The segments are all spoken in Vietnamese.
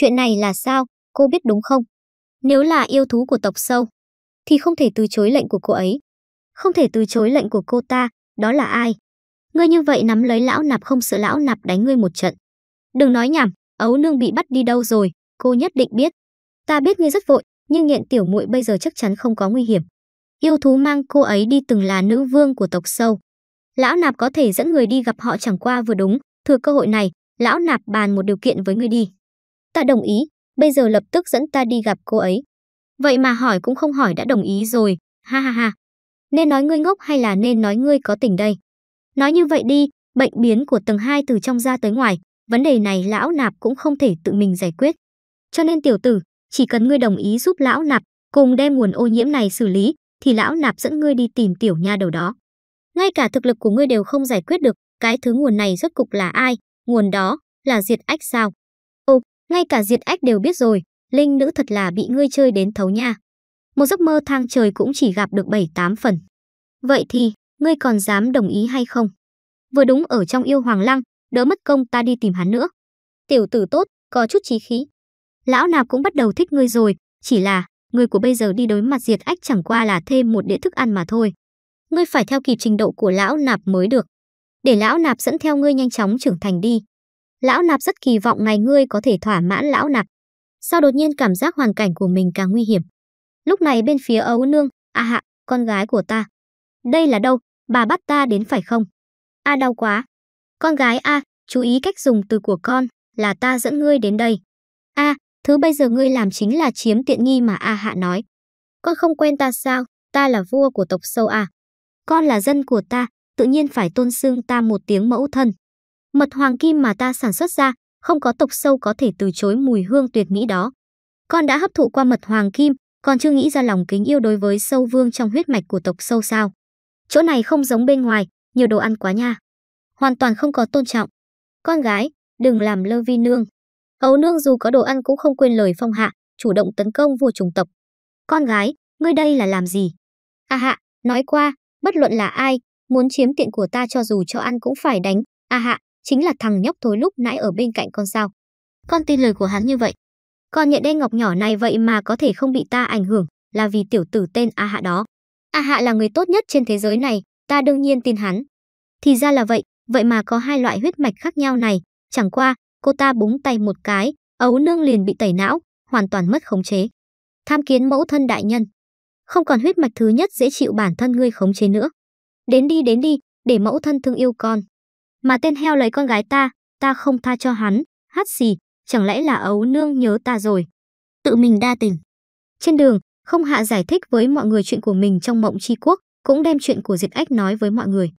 Chuyện này là sao, cô biết đúng không? Nếu là yêu thú của tộc sâu, thì không thể từ chối lệnh của cô ấy. Không thể từ chối lệnh của cô ta, đó là ai? Ngươi như vậy nắm lấy lão nạp không sợ lão nạp đánh ngươi một trận. Đừng nói nhảm, ấu nương bị bắt đi đâu rồi, cô nhất định biết. Ta biết ngươi rất vội, nhưng nghiện tiểu muội bây giờ chắc chắn không có nguy hiểm. Yêu thú mang cô ấy đi từng là nữ vương của tộc sâu. Lão nạp có thể dẫn người đi gặp họ chẳng qua vừa đúng, thừa cơ hội này, lão nạp bàn một điều kiện với ngươi đi. Ta đồng ý, bây giờ lập tức dẫn ta đi gặp cô ấy. Vậy mà hỏi cũng không hỏi đã đồng ý rồi, ha ha ha. Nên nói ngươi ngốc hay là nên nói ngươi có tình đây? Nói như vậy đi, bệnh biến của tầng 2 từ trong ra tới ngoài, vấn đề này lão nạp cũng không thể tự mình giải quyết. Cho nên tiểu tử, chỉ cần ngươi đồng ý giúp lão nạp cùng đem nguồn ô nhiễm này xử lý, thì lão nạp dẫn ngươi đi tìm tiểu nha đầu đó. Ngay cả thực lực của ngươi đều không giải quyết được, cái thứ nguồn này rốt cục là ai, nguồn đó là diệt ách sao? Ngay cả diệt ách đều biết rồi, linh nữ thật là bị ngươi chơi đến thấu nha. Một giấc mơ thang trời cũng chỉ gặp được 7-8 phần. Vậy thì, ngươi còn dám đồng ý hay không? Vừa đúng ở trong yêu hoàng lăng, đỡ mất công ta đi tìm hắn nữa. Tiểu tử tốt, có chút trí khí. Lão nạp cũng bắt đầu thích ngươi rồi, chỉ là, ngươi của bây giờ đi đối mặt diệt ách chẳng qua là thêm một đĩa thức ăn mà thôi. Ngươi phải theo kịp trình độ của lão nạp mới được. Để lão nạp dẫn theo ngươi nhanh chóng trưởng thành đi, Lão nạp rất kỳ vọng ngày ngươi có thể thỏa mãn lão nạp. Sao đột nhiên cảm giác hoàn cảnh của mình càng nguy hiểm? Lúc này bên phía ấu Nương, a hạ, con gái của ta. Đây là đâu, bà bắt ta đến phải không? A đau quá. Con gái a, chú ý cách dùng từ của con, là ta dẫn ngươi đến đây. A, thứ bây giờ ngươi làm chính là chiếm tiện nghi mà a hạ nói. Con không quen ta sao, ta là vua của tộc sâu a. Con là dân của ta, tự nhiên phải tôn xưng ta một tiếng mẫu thân. Mật hoàng kim mà ta sản xuất ra, không có tộc sâu có thể từ chối mùi hương tuyệt mỹ đó. Con đã hấp thụ qua mật hoàng kim, còn chưa nghĩ ra lòng kính yêu đối với sâu vương trong huyết mạch của tộc sâu sao. Chỗ này không giống bên ngoài, nhiều đồ ăn quá nha. Hoàn toàn không có tôn trọng. Con gái, đừng làm lơ vi nương. Ấu nương dù có đồ ăn cũng không quên lời phong hạ, chủ động tấn công vua chủng tộc. Con gái, ngươi đây là làm gì? A à hạ, nói qua, bất luận là ai, muốn chiếm tiện của ta cho dù cho ăn cũng phải đánh. A à hạ, chính là thằng nhóc thối lúc nãy ở bên cạnh con sao. Con tin lời của hắn như vậy. Con nhện đen ngọc nhỏ này vậy mà có thể không bị ta ảnh hưởng, là vì tiểu tử tên A Hạ đó. A Hạ là người tốt nhất trên thế giới này, ta đương nhiên tin hắn. Thì ra là vậy, vậy mà có hai loại huyết mạch khác nhau này, chẳng qua, cô ta búng tay một cái, ấu nương liền bị tẩy não, hoàn toàn mất khống chế. Tham kiến mẫu thân đại nhân. Không còn huyết mạch thứ nhất dễ chịu bản thân ngươi khống chế nữa. Đến đi đến đi, để mẫu thân thương yêu con. Mà tên heo lấy con gái ta, ta không tha cho hắn, hát xì, chẳng lẽ là ấu nương nhớ ta rồi. Tự mình đa tình. Trên đường, không hạ giải thích với mọi người chuyện của mình trong mộng Chi quốc, cũng đem chuyện của Diệt Ách nói với mọi người.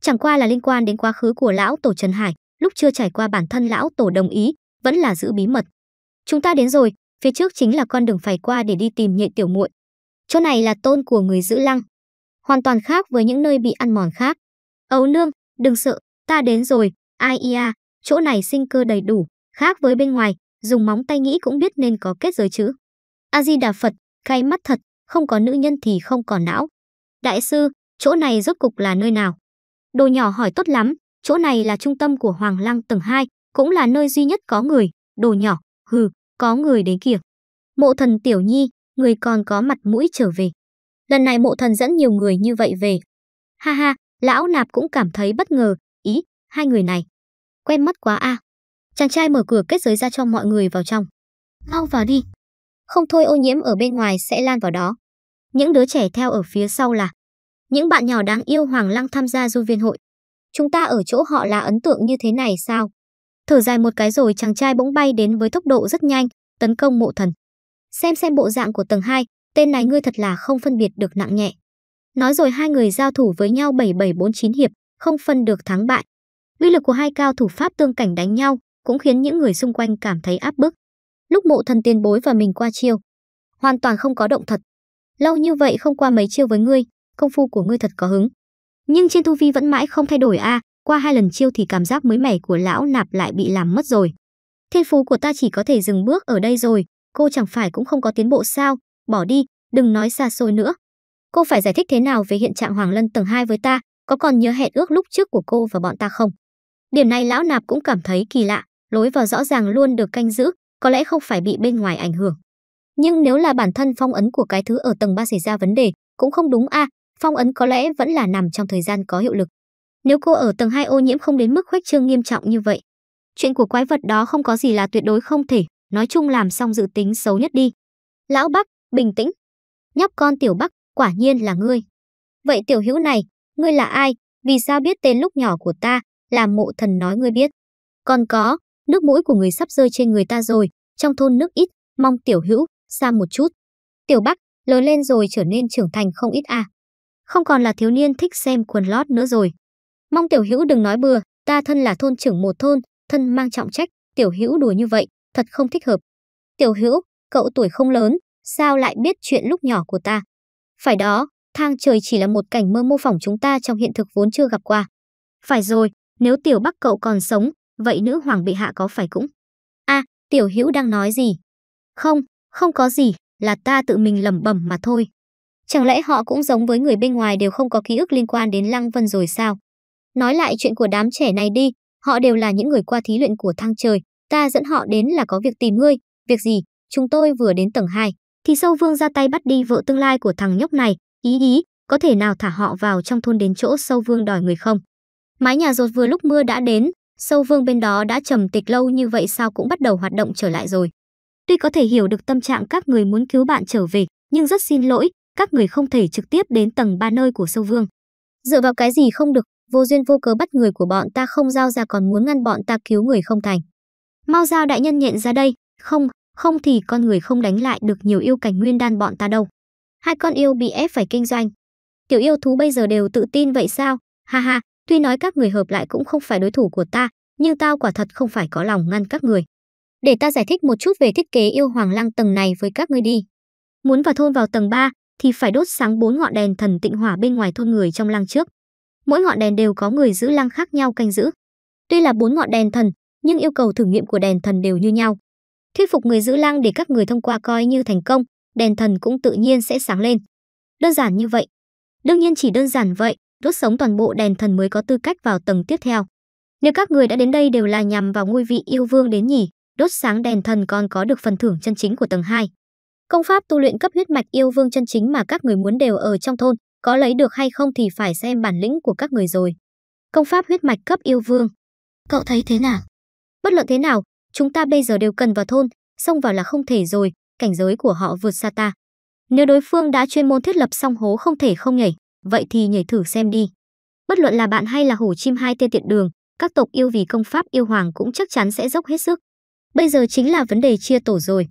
Chẳng qua là liên quan đến quá khứ của lão tổ Trần Hải, lúc chưa trải qua bản thân lão tổ đồng ý, vẫn là giữ bí mật. Chúng ta đến rồi, phía trước chính là con đường phải qua để đi tìm nhện tiểu muội. Chỗ này là tôn của người giữ lăng, hoàn toàn khác với những nơi bị ăn mòn khác. Ấu nương, đừng sợ, Ta đến rồi, ai ia, chỗ này sinh cơ đầy đủ, khác với bên ngoài, dùng móng tay nghĩ cũng biết nên có kết giới chứ. A-di-đà Phật, cay mắt thật, không có nữ nhân thì không còn não. Đại sư, chỗ này rốt cục là nơi nào? Đồ nhỏ hỏi tốt lắm, chỗ này là trung tâm của Hoàng Lăng tầng 2, cũng là nơi duy nhất có người, đồ nhỏ, hừ, có người đến kìa. Mộ thần tiểu nhi, người còn có mặt mũi trở về. Lần này mộ thần dẫn nhiều người như vậy về. Ha ha, lão nạp cũng cảm thấy bất ngờ, ý, hai người này. Quen mắt quá a. À. Chàng trai mở cửa kết giới ra cho mọi người vào trong. Mau vào đi. Không thôi ô nhiễm ở bên ngoài sẽ lan vào đó. Những đứa trẻ theo ở phía sau là những bạn nhỏ đáng yêu Hoàng Lăng tham gia du viên hội. Chúng ta ở chỗ họ là ấn tượng như thế này sao? Thở dài một cái rồi chàng trai bỗng bay đến với tốc độ rất nhanh, tấn công mộ thần. Xem xem bộ dạng của tầng hai, tên này ngươi thật là không phân biệt được nặng nhẹ. Nói rồi hai người giao thủ với nhau bảy bảy bốn chín hiệp không phân được thắng bại. Uy lực của hai cao thủ pháp tương cảnh đánh nhau cũng khiến những người xung quanh cảm thấy áp bức. Lúc mộ thần tiền bối và mình qua chiêu, hoàn toàn không có động thật. Lâu như vậy không qua mấy chiêu với ngươi, công phu của ngươi thật có hứng. Nhưng trên tu vi vẫn mãi không thay đổi a, à, qua hai lần chiêu thì cảm giác mới mẻ của lão nạp lại bị làm mất rồi. Thiên phú của ta chỉ có thể dừng bước ở đây rồi, cô chẳng phải cũng không có tiến bộ sao, bỏ đi, đừng nói xa xôi nữa. Cô phải giải thích thế nào về hiện trạng Hoàng Lân tầng 2 với ta, có còn nhớ hẹn ước lúc trước của cô và bọn ta không? Điểm này lão nạp cũng cảm thấy kỳ lạ, lối vào rõ ràng luôn được canh giữ, có lẽ không phải bị bên ngoài ảnh hưởng. Nhưng nếu là bản thân phong ấn của cái thứ ở tầng 3 xảy ra vấn đề, cũng không đúng a, phong ấn có lẽ vẫn là nằm trong thời gian có hiệu lực. Nếu cô ở tầng 2 ô nhiễm không đến mức khuếch trương nghiêm trọng như vậy, chuyện của quái vật đó không có gì là tuyệt đối không thể, nói chung làm xong dự tính xấu nhất đi. Lão Bắc, bình tĩnh. Nhóc con tiểu Bắc, quả nhiên là ngươi. Vậy tiểu hữu này, Ngươi là ai? Vì sao biết tên lúc nhỏ của ta? Làm mộ thần nói ngươi biết. Còn có, nước mũi của người sắp rơi trên người ta rồi, trong thôn nước ít, mong tiểu hữu, xa một chút. Tiểu Bắc, lớn lên rồi trở nên trưởng thành không ít à. Không còn là thiếu niên thích xem quần lót nữa rồi. Mong tiểu hữu đừng nói bừa, ta thân là thôn trưởng một thôn, thân mang trọng trách, tiểu hữu đùa như vậy, thật không thích hợp. Tiểu hữu, cậu tuổi không lớn, sao lại biết chuyện lúc nhỏ của ta? Phải đó, thang trời chỉ là một cảnh mơ mô phỏng chúng ta trong hiện thực vốn chưa gặp qua. Phải rồi, nếu tiểu bắc cậu còn sống, vậy nữ hoàng bệ hạ có phải cũng? a à, tiểu hữu đang nói gì? Không, không có gì, là ta tự mình lẩm bẩm mà thôi. Chẳng lẽ họ cũng giống với người bên ngoài đều không có ký ức liên quan đến Lăng Vân rồi sao? Nói lại chuyện của đám trẻ này đi, họ đều là những người qua thí luyện của thang trời, ta dẫn họ đến là có việc tìm ngươi, việc gì? Chúng tôi vừa đến tầng 2, thì sâu vương ra tay bắt đi vợ tương lai của thằng nhóc này, Ý ý, có thể nào thả họ vào trong thôn đến chỗ sâu vương đòi người không? Mái nhà rột vừa lúc mưa đã đến, sâu vương bên đó đã trầm tịch lâu như vậy sao cũng bắt đầu hoạt động trở lại rồi. Tuy có thể hiểu được tâm trạng các người muốn cứu bạn trở về, nhưng rất xin lỗi, các người không thể trực tiếp đến tầng 3 nơi của sâu vương. Dựa vào cái gì không được, vô duyên vô cớ bắt người của bọn ta không giao ra còn muốn ngăn bọn ta cứu người không thành. Mau giao đại nhân nhện ra đây, không, không thì con người không đánh lại được nhiều yêu cảnh nguyên đan bọn ta đâu hai con yêu bị ép phải kinh doanh. Tiểu yêu thú bây giờ đều tự tin vậy sao? Ha ha, tuy nói các người hợp lại cũng không phải đối thủ của ta, nhưng tao quả thật không phải có lòng ngăn các người. Để ta giải thích một chút về thiết kế yêu hoàng lăng tầng này với các ngươi đi. Muốn vào thôn vào tầng 3 thì phải đốt sáng bốn ngọn đèn thần tịnh hỏa bên ngoài thôn người trong lăng trước. Mỗi ngọn đèn đều có người giữ lăng khác nhau canh giữ. Tuy là bốn ngọn đèn thần, nhưng yêu cầu thử nghiệm của đèn thần đều như nhau. Thuyết phục người giữ lăng để các người thông qua coi như thành công, đèn thần cũng tự nhiên sẽ sáng lên. Đơn giản như vậy. Đương nhiên chỉ đơn giản vậy, đốt sống toàn bộ đèn thần mới có tư cách vào tầng tiếp theo. Nếu các người đã đến đây đều là nhằm vào ngôi vị yêu vương đến nhỉ, đốt sáng đèn thần còn có được phần thưởng chân chính của tầng 2. Công pháp tu luyện cấp huyết mạch yêu vương chân chính mà các người muốn đều ở trong thôn, có lấy được hay không thì phải xem bản lĩnh của các người rồi. Công pháp huyết mạch cấp yêu vương. Cậu thấy thế nào? Bất luận thế nào, chúng ta bây giờ đều cần vào thôn, xông vào là không thể rồi, cảnh giới của họ vượt xa ta. Nếu đối phương đã chuyên môn thiết lập xong hố không thể không nhảy, vậy thì nhảy thử xem đi. Bất luận là bạn hay là hổ chim hai tên tiện đường, các tộc yêu vì công pháp yêu hoàng cũng chắc chắn sẽ dốc hết sức. Bây giờ chính là vấn đề chia tổ rồi,